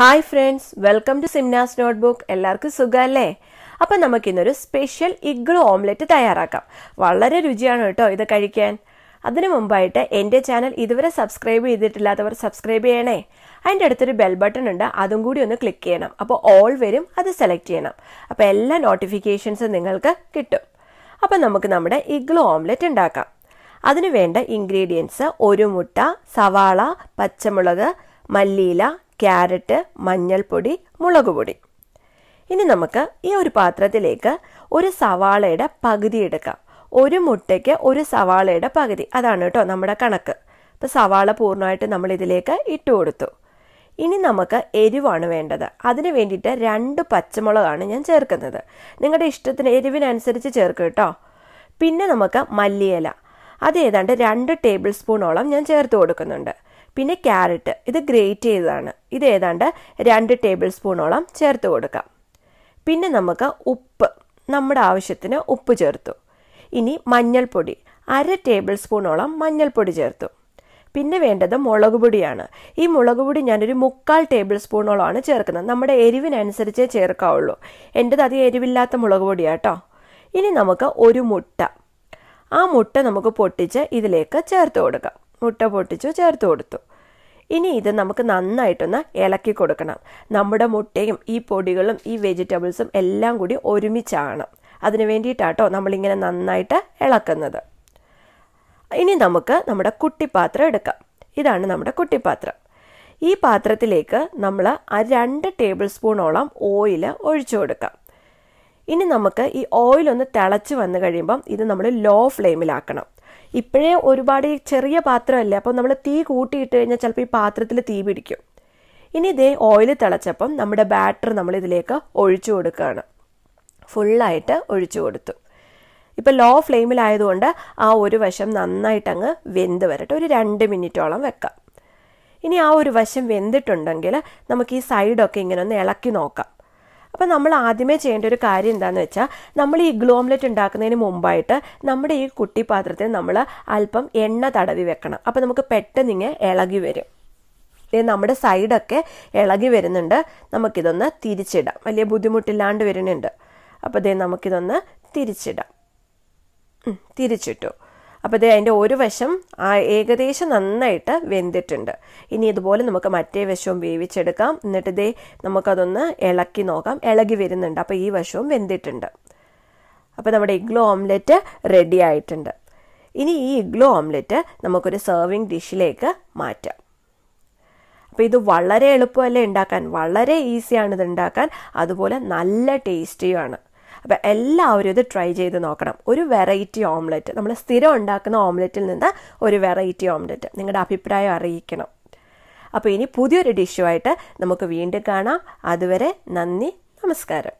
hi friends welcome to സിംനാസ് notebook എല്ലാവർക്കും സുഖമല്ലേ അപ്പം നമുക്കിന്നൊരു സ്പെഷ്യൽ ഇഗ്ലു ഓംലെറ്റ് തയ്യാറാക്കാം വളരെ രുചിയാണ് കേട്ടോ ഇത് കഴിക്കാൻ അതിനു മുമ്പായിട്ട് എൻ്റെ ചാനൽ ഇതുവരെ സബ്സ്ക്രൈബ് ചെയ്തിട്ടില്ലാത്തവർ സബ്സ്ക്രൈബ് ചെയ്യണേ അതിൻ്റെ അടുത്തൊരു ബെൽ ബട്ടൺ ഉണ്ട് അതും കൂടി ഒന്ന് ക്ലിക്ക് ചെയ്യണം അപ്പോൾ ഓൾ വരും അത് സെലക്ട് ചെയ്യണം അപ്പോൾ എല്ലാ നോട്ടിഫിക്കേഷൻസും നിങ്ങൾക്ക് കിട്ടും അപ്പം നമുക്ക് നമ്മുടെ ഇഗ്ലു ഓംലെറ്റ് ഉണ്ടാക്കാം അതിനു വേണ്ട ഇൻഗ്രീഡിയൻസ് ഒരു മുട്ട സവാള പച്ചമുളക് മല്ലിയില ക്യാരറ്റ് മഞ്ഞൾപ്പൊടി മുളക് പൊടി ഇനി നമുക്ക് ഈ ഒരു പാത്രത്തിലേക്ക് ഒരു സവാളയുടെ പകുതി എടുക്കാം ഒരു മുട്ടയ്ക്ക് ഒരു സവാളയുടെ പകുതി അതാണ് കേട്ടോ നമ്മുടെ കണക്ക് അപ്പോൾ സവാള പൂർണ്ണമായിട്ട് നമ്മൾ ഇതിലേക്ക് ഇട്ട് കൊടുത്തു ഇനി നമുക്ക് എരിവാണ് വേണ്ടത് അതിന് വേണ്ടിയിട്ട് രണ്ട് പച്ചമുളകാണ് ഞാൻ ചേർക്കുന്നത് നിങ്ങളുടെ ഇഷ്ടത്തിന് എരിവിനനുസരിച്ച് ചേർക്കും കേട്ടോ പിന്നെ നമുക്ക് മല്ലിയില അത് ഏതാണ്ട് രണ്ട് ടേബിൾ സ്പൂണോളം ഞാൻ ചേർത്ത് കൊടുക്കുന്നുണ്ട് പിന്നെ ക്യാരറ്റ് ഇത് ഗ്രേറ്റ് ചെയ്തതാണ് ഇത് ഏതാണ്ട് രണ്ട് ടേബിൾ സ്പൂണോളം ചേർത്ത് കൊടുക്കാം പിന്നെ നമുക്ക് ഉപ്പ് നമ്മുടെ ആവശ്യത്തിന് ഉപ്പ് ചേർത്തു ഇനി മഞ്ഞൾപ്പൊടി അര ടേബിൾ സ്പൂണോളം മഞ്ഞൾപ്പൊടി ചേർത്തു പിന്നെ വേണ്ടത് മുളക് പൊടിയാണ് ഈ മുളക് പൊടി ഞാനൊരു മുക്കാൽ ടേബിൾ സ്പൂണോളമാണ് ചേർക്കുന്നത് നമ്മുടെ എരിവിനനുസരിച്ചേ ചേർക്കാവുള്ളൂ എൻ്റെത് അത് എരിവില്ലാത്ത മുളക് പൊടിയാട്ടോ ഇനി നമുക്ക് ഒരു മുട്ട ആ മുട്ട നമുക്ക് പൊട്ടിച്ച് ഇതിലേക്ക് ചേർത്ത് കൊടുക്കാം മുട്ട പൊട്ടിച്ചു ചേർത്ത് കൊടുത്തു ഇനി ഇത് നമുക്ക് നന്നായിട്ടൊന്ന് ഇളക്കി കൊടുക്കണം നമ്മുടെ മുട്ടയും ഈ പൊടികളും ഈ വെജിറ്റബിൾസും എല്ലാം കൂടി ഒരുമിച്ചാണ് അതിന് വേണ്ടിയിട്ടാട്ടോ നമ്മളിങ്ങനെ നന്നായിട്ട് ഇളക്കുന്നത് ഇനി നമുക്ക് നമ്മുടെ കുട്ടിപ്പാത്രം എടുക്കാം ഇതാണ് നമ്മുടെ കുട്ടിപ്പാത്രം ഈ പാത്രത്തിലേക്ക് നമ്മൾ ആ രണ്ട് ടേബിൾ സ്പൂണോളം ഓയിൽ ഒഴിച്ചു കൊടുക്കാം ഇനി നമുക്ക് ഈ ഓയിൽ ഒന്ന് തിളച്ച് വന്നു കഴിയുമ്പം ഇത് നമ്മൾ ലോ ഫ്ലെയിമിലാക്കണം ഇപ്പോഴേ ഒരുപാട് ചെറിയ പാത്രമല്ലേ അപ്പോൾ നമ്മൾ തീ കൂട്ടിയിട്ട് കഴിഞ്ഞാൽ ചിലപ്പോൾ ഈ പാത്രത്തിൽ തീ പിടിക്കും ഇനി ഇതേ ഓയിൽ തിളച്ചപ്പം നമ്മുടെ ബാറ്റർ നമ്മൾ ഇതിലേക്ക് ഒഴിച്ചു കൊടുക്കുകയാണ് ഫുള്ളായിട്ട് ഒഴിച്ചു കൊടുത്തു ഇപ്പം ലോ ഫ്ലെയിമിലായതുകൊണ്ട് ആ ഒരു വശം നന്നായിട്ട് അങ്ങ് വെന്ത് വരട്ടെ ഒരു രണ്ട് മിനിറ്റോളം വെക്കാം ഇനി ആ ഒരു വശം വെന്തിട്ടുണ്ടെങ്കിൽ നമുക്ക് ഈ സൈഡൊക്കെ ഇങ്ങനെ ഒന്ന് ഇളക്കി നോക്കാം അപ്പം നമ്മൾ ആദ്യമേ ചെയ്യേണ്ട ഒരു കാര്യം എന്താണെന്ന് വെച്ചാൽ നമ്മൾ ഈ ഗ്ലോംലെറ്റ് ഉണ്ടാക്കുന്നതിന് മുമ്പായിട്ട് നമ്മുടെ ഈ കുട്ടിപ്പാത്രത്തിൽ നമ്മൾ അല്പം എണ്ണ തടവി വെക്കണം അപ്പം നമുക്ക് പെട്ടെന്ന് ഇങ്ങനെ ഇളകി വരും നമ്മുടെ സൈഡൊക്കെ ഇളകി വരുന്നുണ്ട് നമുക്കിതൊന്ന് തിരിച്ചിടാം വലിയ ബുദ്ധിമുട്ടില്ലാണ്ട് വരുന്നുണ്ട് അപ്പോൾ ഇതേ നമുക്കിതൊന്ന് തിരിച്ചിടാം തിരിച്ചിട്ടു അപ്പോൾ ഇത് അതിൻ്റെ ഒരു വശം ഏകദേശം നന്നായിട്ട് വെന്തിട്ടുണ്ട് ഇനി ഇതുപോലെ നമുക്ക് മറ്റേ വശവും വേവിച്ചെടുക്കാം എന്നിട്ട് ഇതേ നമുക്കതൊന്ന് ഇളക്കി നോക്കാം ഇളകി വരുന്നുണ്ട് അപ്പോൾ ഈ വശവും വെന്തിട്ടുണ്ട് അപ്പോൾ നമ്മുടെ ഇഗ്ലോ ഓംലെറ്റ് റെഡി ആയിട്ടുണ്ട് ഇനി ഈ ഇഗ്ലോ ഓംലെറ്റ് നമുക്കൊരു സെർവിങ് ഡിഷിലേക്ക് മാറ്റാം അപ്പോൾ ഇത് വളരെ എളുപ്പമല്ലേ ഉണ്ടാക്കാൻ വളരെ ഈസിയാണ് ഇത് ഉണ്ടാക്കാൻ അതുപോലെ നല്ല ടേസ്റ്റിയുമാണ് അപ്പോൾ എല്ലാവരും ഇത് ട്രൈ ചെയ്ത് നോക്കണം ഒരു വെറൈറ്റി ഓംലെറ്റ് നമ്മൾ സ്ഥിരം ഉണ്ടാക്കുന്ന ഓംലെറ്റിൽ നിന്ന് ഒരു വെറൈറ്റി ഓംലെറ്റ് നിങ്ങളുടെ അഭിപ്രായം അറിയിക്കണം അപ്പോൾ ഇനി പുതിയൊരു ഡിഷുമായിട്ട് നമുക്ക് വീണ്ടും കാണാം അതുവരെ നന്ദി നമസ്കാരം